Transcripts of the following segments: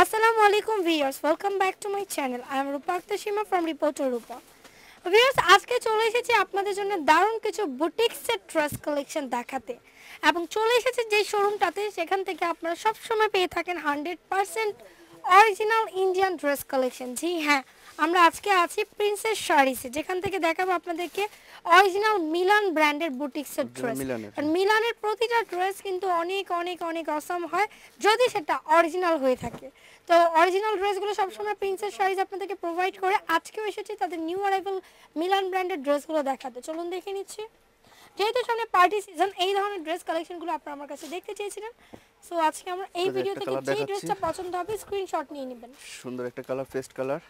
আসসালামু আলাইকুম viewers welcome back to my channel I am Rupa Aktashima from reporter Rupa viewers আজকে চলে এসেছি আপনাদের জন্য দারুণ কিছু বুটিক্সের ড্রেস কালেকশন দেখাতে এবং চলে এসেছে যে শোরুমটাতে সেখান থেকে আপনারা সবসময় পেয়ে থাকেন hundred percent original Indian dress collection জি হ্যাঁ আমরা আজকে আছি প্রিন্সেস শাড়িসে যেখান থেকে দেখাবো আপনাদেরকে অরিজিনাল মিলান ব্র্যান্ডের বুটিক্সের ড্রেস আর মিলানের হ্যাঁ। প্রতিটা ড্রেস কিন্তু অনেক অনেক অনেক অসম হয় যদি সেটা অরিজিনাল হয়ে থাকে তো অরিজিনাল ড্রেসগুলো সবসময় প্রিন্সেস শাড়ি আপনাদেরকে প্রোভাইড করে আজকেও এসেছি তাদের নিউ অ্যারাইভাল মিলান ব্র্যান্ডের ড্রেসগুলো দেখাতে চলুন দেখে নিচ্ছি যেহেতু সামনে পার্টি সিজন এই ধরনের ড্রেস কালেকশনগুলো আপনারা আমার কাছে দেখতে চেয়েছিলেন সো আজকে আমরা এই ভিডিও থেকে যে ড্রেসটা পছন্দ হবে স্ক্রিনশট নিয়ে নেবেন সুন্দর একটা কালার পেস্ট কালার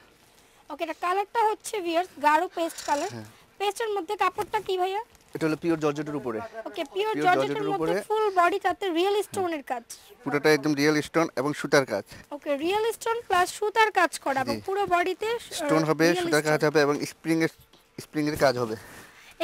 ওকে এটা কালারটা হচ্ছে ভিউয়ার্স গাঢ় পেস্ট কালার পেস্টের মধ্যে কাপড়টা কি ভাইয়া এটা হলো পিওর জর্জেটের উপরে ওকে পিওর জর্জেটের উপরে ফুল বডি তাতে রিয়েল স্টোনের কাজ পুরোটা একদম রিয়েল স্টোন এবং সুতার কাজ ওকে রিয়েল স্টোন প্লাস সুতার কাজ করা এবং পুরো বডিতে স্টোন uh, হবে সুতার কাজ হবে এবং স্প্রিং এর স্প্রিং এর কাজ হবে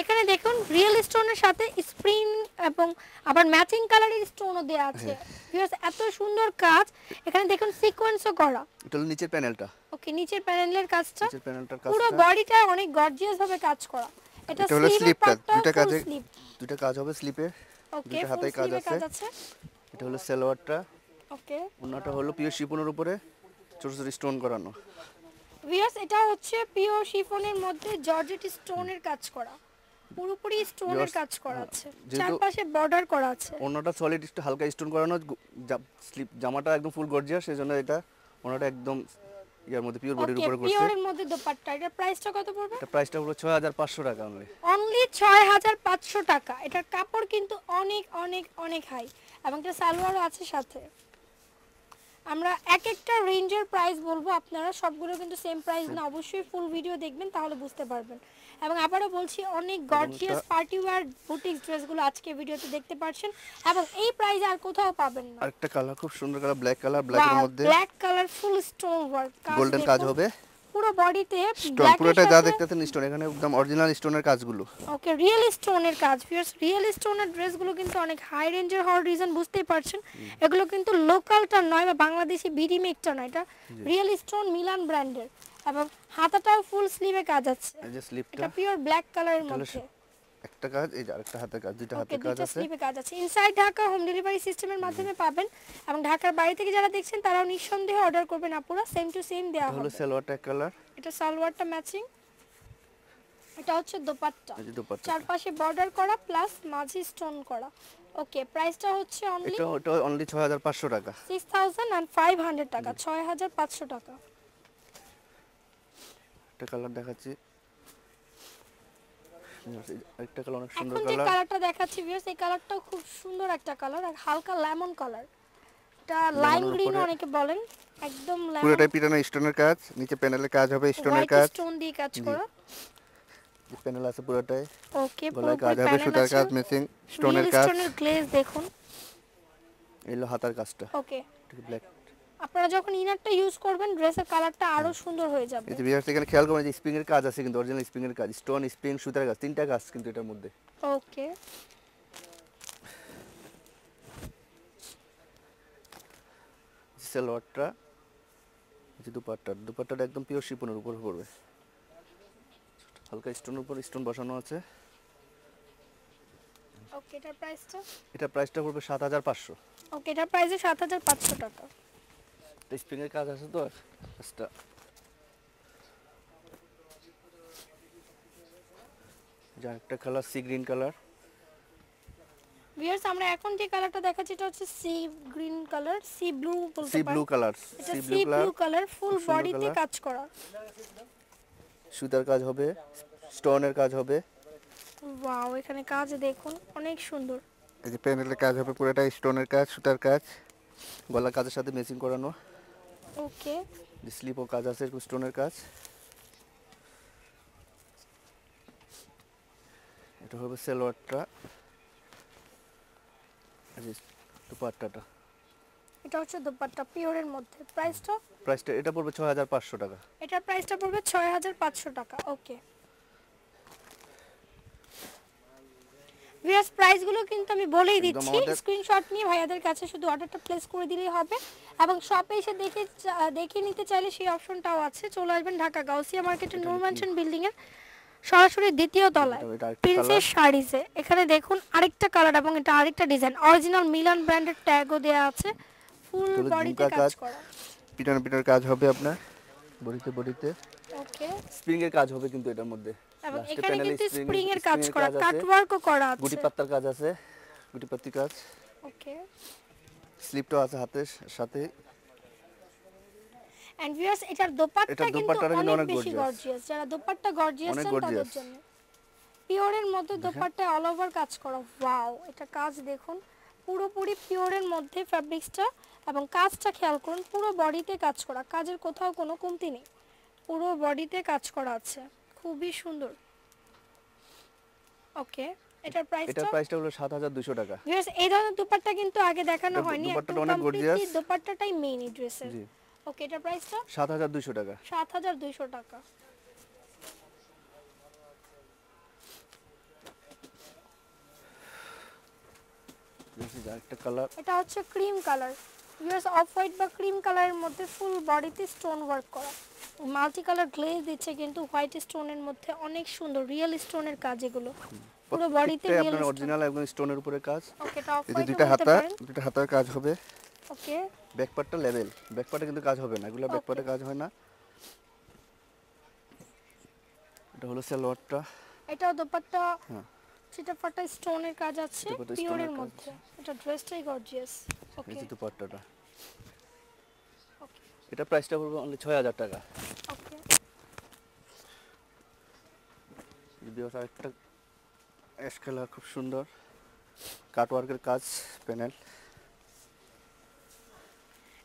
এখানে দেখুন রিয়েল স্টোনের সাথে স্প্রিং এবং আবার ম্যাচিং কালারের স্টোনও দেয়া আছে ভিউয়ার্স হ্যাঁ। এত সুন্দর কাজ এখানে দেখুন সিকোয়েন্সও করা এটা হলো নিচের প্যানেলটা ওকে নিচের প্যানেলের কাজটা নিচের প্যানেলটার কাজ পুরো বডিটা অনেক গর্জিয়াস ভাবে কাজ করা এটা হলো স্লিপটা দুটো কাজে দুটো কাজ হবে স্লিপে ওকে হাতে কাজ আছে এটা হলো সেলওয়ারটা ওকে অন্যটা হলো পিওর শিপনের উপরে ছোট ছোট স্টোন করানো ভিউয়ার্স এটা হচ্ছে পিওর শিফনের মধ্যে জর্জেট স্টোনের কাজ করা পুরোপুরি স্টোনের কাজ করা হ্যাঁ, আছে চারপাশে বর্ডার করা আছে ওনাটা সলিড একটু হালকা স্টোন করানো স্লিপ জামাটা একদম ফুল গর্জিয়াস সেজন্য এটা ওনাটা একদম ইয়ার মধ্যে পিওর বডির উপরে করছে পিওরের মধ্যে দোপাট্টা এটার প্রাইসটা কত পড়বে এটা প্রাইসটা হলো 6500 টাকা অনলি অনলি 6500 টাকা এটার কাপড় কিন্তু অনেক অনেক অনেক হাই এবং এটা সালোয়ারও আছে সাথে আমরা এক একটা রেঞ্জের প্রাইস বলবো আপনারা সবগুলো কিন্তু সেম প্রাইস না অবশ্যই ফুল ভিডিও দেখবেন তাহলে বুঝতে পারবেন এবং আবারও বলছি অনেক গর্জিয়াস পার্টিওয়ার বুটিক ড্রেসগুলো আজকে ভিডিওতে দেখতে পাচ্ছেন এবং এই প্রাইস আর কোথাও পাবেন না আরেকটা কালার খুব সুন্দর কালার ব্ল্যাক কালার ব্ল্যাক এর মধ্যে black colour full stone work golden কাজ হবে পুরো বডিতে স্টোন পুরোটা যা দেখতেছেন স্টোন এখানে একদম অরিজিনাল স্টোনের কাজগুলো ওকে রিয়েল স্টোনের কাজ ফিয়ার্স রিয়েল স্টোনের ড্রেসগুলো কিন্তু অনেক হাই রেঞ্জের হওয়ার রিজন বুঝতেই পারছেন এগুলো কিন্তু লোকালটা নয় বা বাংলাদেশি বিডিমেকটা নয় এটা রিয়েল স্টোন মিলান ব্র্যান্ডের এবং হাতাটাও ফুল স্লিভে কাজ আছে এটা পিওর ব্ল্যাক কালারের মধ্যে একটা কাজ এই যে আরেকটা হাতের কাজ দুইটা হাতের কাজ আছে স্লিপে কাজ আছে ইনসাইড ঢাকা হোম ডেলিভারি সিস্টেমের মাধ্যমে পাবেন এবং ঢাকার বাইরে থেকে যারা দেখছেন তারাও নিঃসন্দেহে অর্ডার করবেন আপুরা সেম টু সেম দেওয়া হবে হলো সালোয়ারটা কালার এটা সালোয়ারটা ম্যাচিং এটা হচ্ছে দোপাট্টা চারপাশে বর্ডার করা প্লাস মাঝি স্টোন করা ওকে প্রাইসটা হচ্ছে অনলি এটা ওটা অনলি 6500 টাকা 6500 টাকা 6500 টাকা এটা কালার দেখাচ্ছি খুব সুন্দর একটা কালার হালকা লেমন কালার লাইম অনেকে বলেন একদম লেমন কাজ নিচে প্যানেলে কাজ হবে স্টোনের কাজ স্টোন দিয়ে কাজ করা প্যানেল আছে পুরোটাই ওকে পুরো কাজ হবে সুতার দেখুন এলো হাতার কাজটা ওকে আপনারা যখন ইনারটা ইউজ করবেন ড্রেসের কালারটা আরো সুন্দর হয়ে যাবে এই ভিউয়ার্স এখানে খেয়াল করবেন যে স্প্রিং এর কাজ আছে কিন্তু অরিজিনাল স্প্রিং এর কাজ স্টোন স্প্রিং সুতার কাজ তিনটা কাজ কিন্তু এটার মধ্যে ওকে সালোয়ারটা যে দুপাট্টা দুপাট্টাটা একদম পিওর শিপনের উপর পড়বে হালকা স্টোনের উপর স্টোন বসানো আছে ওকে এটার প্রাইসটা এটা প্রাইসটা পড়বে 7500 ওকে এটার প্রাইসে 7500 টাকা টেস্টিংয়ের কাজ আছে তো কাজটা যার একটা colour sea green colour viewers আমরা এখন যে কালারটা দেখাচ্ছি এটা হচ্ছে sea green colour sea blue বলতে sea blue colour sea blue colour full বডিতে কাজ করা সুতার কাজ হবে স্টোনের কাজ হবে ওয়াও এখানে কাজ দেখুন অনেক সুন্দর এই যে প্যানেলের কাজ হবে পুরোটা স্টোনের কাজ সুতার কাজ গলা কাজের সাথে মেচিং করানো ওকে স্লিপও কাজ আছে এরকম স্টোনের কাজ এটা হবে সেলোয়ারটা দুপাট্টাটা এটা হচ্ছে দুপাট্টা পিওরের মধ্যে প্রাইসটা প্রাইসটা এটা পড়বে হাজার পাঁচশো টাকা এটার প্রাইসটা পড়বে ছয় হাজার পাঁচশো টাকা ওকে ভিউয়ার্স প্রাইস গুলো কিন্তু আমি বলেই দিচ্ছি স্ক্রিনশট নিয়ে ভাইয়াদের কাছে শুধু অর্ডারটা প্লেস করে দিলেই হবে এবং শপে এসে দেখে দেখে নিতে চাইলে সেই অপশনটাও আছে চলে আসবেন ঢাকা গাউসিয়া মার্কেটের নূর ম্যানশন বিল্ডিং সরাসরি দ্বিতীয় তলায় প্রিন্সেস শাড়িসে এখানে দেখুন আরেকটা কালার এবং এটা আরেকটা ডিজাইন অরিজিনাল মিলান ব্র্যান্ডের ট্যাগও দেয়া আছে ফুল বডিতে কাজ করা পিটার পিটার কাজ হবে আপনার বডিতে বডিতে ওকে স্প্রিং এর কাজ হবে কিন্তু এটার মধ্যে এবং এখানে কিন্তু স্প্রিং এর কাজ করা করা আছে গুটি পাতার কাজ আছে গুটি পাতি কাজ ওকে আছে হাতে সাথে এন্ড ভিউয়ার্স এটার দোপাট্টা কিন্তু অনেক বেশি গর্জিয়াস যারা দোপাট্টা গর্জিয়াস চান তাদের জন্য পিওরের মধ্যে দোপাট্টা অল ওভার কাজ করা ওয়াও এটা কাজ দেখুন পুরোপুরি পিওরের মধ্যে ফ্যাব্রিক্সটা এবং কাজটা খেয়াল করুন পুরো বডিতে কাজ করা কাজের কোথাও কোনো কমতি নেই পুরো বডিতে কাজ করা আছে খুবই সুন্দর ওকে এটার প্রাইস এটার প্রাইসটা হলো 7200 টাকা ভিউয়ার্স এই ধরনের দুপাট্টা কিন্তু আগে দেখানো হয়নি দুপাট্টা অনেক গর্জিয়াস দুপাট্টাটাই মেইন এই ড্রেসের জি ওকে এটার প্রাইসটা 7200 টাকা 7200 টাকা দিস কালার এটা হচ্ছে cream colour viewers off white বা ক্রিম কালারের মধ্যে ফুল বডিতে স্টোন ওয়ার্ক করা মাল্টি কালার গ্লেজ দিচ্ছে কিন্তু হোয়াইট স্টোনের মধ্যে অনেক সুন্দর রিয়েল স্টোনের কাজ এগুলো পুরো বডিতে রিয়েল আপনার অরিজিনাল একদম স্টোনের উপরে কাজ ওকে টপ এই দুটো হাতা দুটো হাতার কাজ হবে ওকে ব্যাক পার্টটা লেভেল ব্যাক পার্টে কিন্তু কাজ হবে না এগুলো ব্যাক পার্টে কাজ হয় না এটা হলো সালোয়ারটা এটা দোপাট্টা সেটা হ্যাঁ। ফাটা স্টোনের কাজ আছে পিওরের মধ্যে এটা ড্রেসটাই গর্জিয়াস ওকে এই দোপাট্টাটা এটা প্রাইসটা পড়বে অনলি 6000 টাকা বিওর আরেকটা অ্যাশ কালার খুব সুন্দর কাটওয়ার্কের কাজ প্যানেল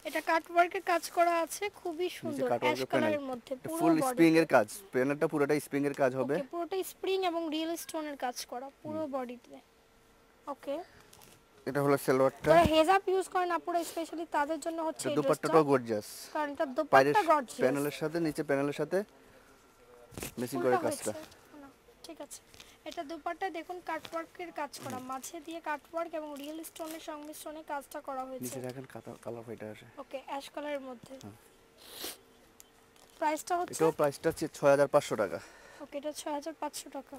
এটা কাটওয়ার্কের কাজ করা আছে খুবই সুন্দর অ্যাশ কালারের মধ্যে পুরো ফুল স্প্রিং এর কাজ প্যানেলটা পুরোটা স্প্রিং এর কাজ হবে পুরোটা স্প্রিং এবং রিয়েল স্টোন এর কাজ করা পুরো বডিতে ওকে এটা হলো সালোয়ারটা যারা হেজাব ইউজ করেন আপুরা স্পেশালি তাদের জন্য হচ্ছে এই দুপাট্টাটা গর্জিয়াস কারণ এটা দুপাট্টা গর্জিয়াস প্যানেলের সাথে নিচে প্যানেলের সাথে মেসিং করে কাজটা ঠিক আছে এটা দুপাটটা দেখুন কাটওয়ার্কের কাজ করা মাঝে দিয়ে কাটওয়ার্ক এবং রিয়েল স্টোনের সংমিশ্রণে কাজটা করা হয়েছে নিচে দেখেন কালার এটা আছে ওকে অ্যাশ কালারের মধ্যে প্রাইসটা হচ্ছে এটা প্রাইসটা হচ্ছে 6500 টাকা ওকে এটা 6500 টাকা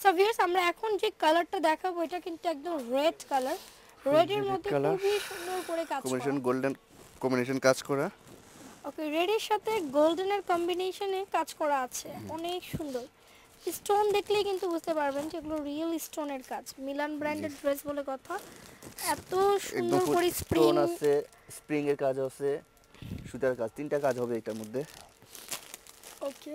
সো ভিউয়ার্স আমরা এখন যে কালারটা দেখাবো এটা কিন্তু একদম রেড কালার রেড এর মধ্যে খুবই সুন্দর করে কাজ করা কম্বিনেশন গোল্ডেন কম্বিনেশন কাজ করা ওকে রেডের সাথে গোল্ডেনের কম্বিনেশনে কাজ করা আছে অনেক সুন্দর স্টোন দেখলেই কিন্তু বুঝতে পারবেন যে এগুলো রিয়েল স্টোনের কাজ মিলান ব্র্যান্ডেড ড্রেস বলে কথা এত সুন্দর করে স্প্রিং আছে স্প্রিং এর কাজ আছে সুতার কাজ তিনটা কাজ হবে এটার মধ্যে ওকে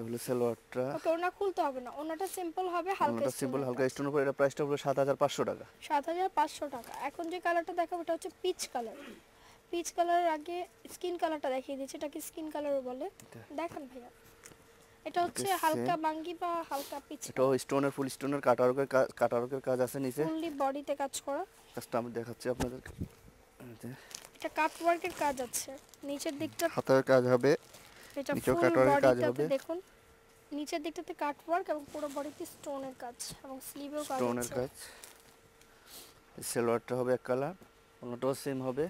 এটা হলো সালোয়ারটা ওকে ওনা খুলতে হবে না ওনাটা সিম্পল হবে হালকা ওনাটা সিম্পল হালকা স্টোন উপর এটা প্রাইসটা হলো 7500 টাকা 7500 টাকা এখন যে কালারটা দেখাবো এটা হচ্ছে পিচ কালার পিচ কালারের আগে স্কিন কালারটা দেখিয়ে দিয়েছি এটাকে স্কিন কালার বলে দেখেন ভাইয়া এটা হচ্ছে হালকা বাঙ্গি বা হালকা পিচ এটা স্টোনের ফুল স্টোনের কাটারকের কাটারকের কাজ আছে নিচে ফুললি বডিতে কাজ করা কাজটা আমি দেখাচ্ছি আপনাদের এটা কাট ওয়ার্কের কাজ আছে নিচের দিকটা হাতের কাজ হবে এটা নিচেও কাটওয়ার্কের কাজ হবে দেখুন নিচের দিকটাতে কাটওয়ার্ক এবং পুরো বডিতে স্টোনের কাজ এবং স্লিভেও কাজ স্টোনের কাজ সেলোয়ারটা হবে এক কালার অন্যটাও সেম হবে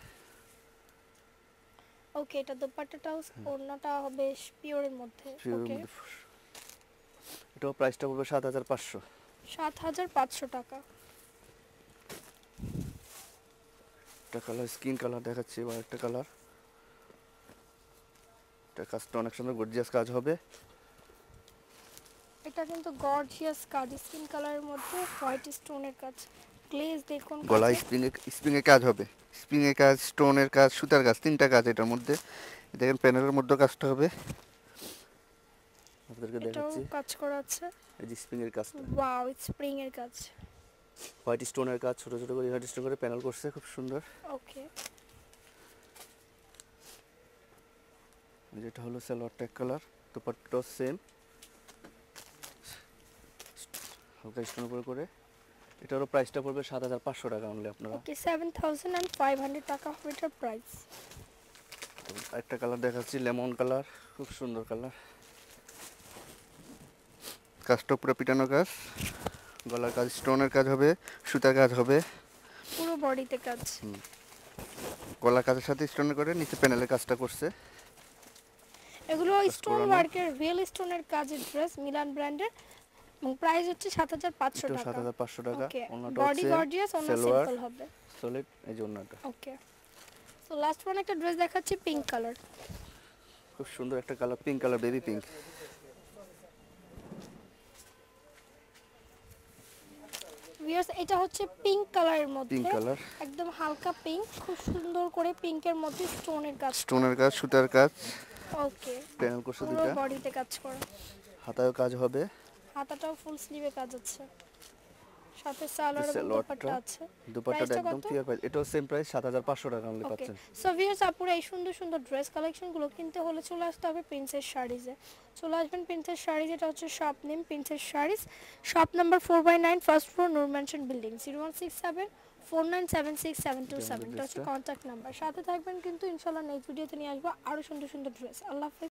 ওকে এটা দোপাট্টাটাও অন্যটা হ্যাঁ। হবে পিওরের মধ্যে ওকে এটাও প্রাইসটা পড়বে সাত হাজার পাঁচশো সাত হাজার পাঁচশো টাকা একটা কালার স্কিন কালার দেখাচ্ছি বা একটা কালার এটা কাজটা অনেক সুন্দর গর্জিয়াস কাজ হবে এটা কিন্তু গর্জিয়াস কাজ স্কিন কালারের মধ্যে হোয়াইট স্টোনের কাজ গ্লেজ দেখুন গলা স্প্রিং স্প্রিং এর কাজ হবে স্প্রিং এর কাজ স্টোনের কাজ সুতার কাজ তিনটা কাজ এটার মধ্যে দেখেন প্যানেলের মধ্যে কাজটা হবে আপনাদেরকে দেখাচ্ছি কাজ করা আছে এই যে স্প্রিং এর কাজটা ওয়াও স্প্রিং এর কাজ হোয়াইট স্টোনের কাজ ছোট ছোট করে হোয়াইট স্টোন করে প্যানেল করছে খুব সুন্দর ওকে যেটা হলো সালোয়ার ট্যাগ কালার দুপাটটাও সেম হালকা স্টোন উপর করে এটারও প্রাইসটা পড়বে সাত হাজার পাঁচশো টাকা অনলি আপনারা okay seven thousand and five hundred টাকা হবে এটার প্রাইস একটা কালার দেখাচ্ছি লেমন কালার খুব সুন্দর কালার কাজটা পুরো পিটানো কাজ গলার কাজ স্টোনের কাজ হবে সুতার কাজ হবে পুরো বডিতে কাজ গলা কাজের সাথে স্টোন করে নিচে প্যানেলের কাজটা করছে এগুলো স্টোন ওয়ার্কের রিয়েল স্টোনের কাজের ড্রেস মিলান ব্র্যান্ডের এবং প্রাইস হচ্ছে 7500 টাকা 7500 টাকা ওনাটা বডি গর্জিয়াস ওনা সিম্পল হবে সলিড এই যে ওনাটা ওকে সো লাস্ট ওয়ান একটা ড্রেস দেখাচ্ছি পিঙ্ক কালার খুব সুন্দর একটা colour pink colour baby pink viewers এটা হচ্ছে পিঙ্ক কালারের মধ্যে পিঙ্ক কালার একদম হালকা পিঙ্ক খুব সুন্দর করে পিঙ্কের মধ্যে স্টোনের কাজ স্টোনের কাজ সুতার কাজ ওকে প্যানেল করছে দুটো বডিতে কাজ করা হাতায়ও কাজ হবে হাতাটাও ফুল স্লিভে কাজ আছে আপুরা এই সুন্দর সুন্দর ড্রেস কিনতে হলে চলে আসতে হবে চলে আসবেন হচ্ছে name number by first floor four nine seven six seven two seven এটা হচ্ছে কন্ট্যাক্ট নাম্বার সাথে থাকবেন কিন্তু ইনশাল্লাহ নেক্সট ভিডিওতে নিয়ে আসবো আরও সুন্দর সুন্দর ড্রেস আল্লাহ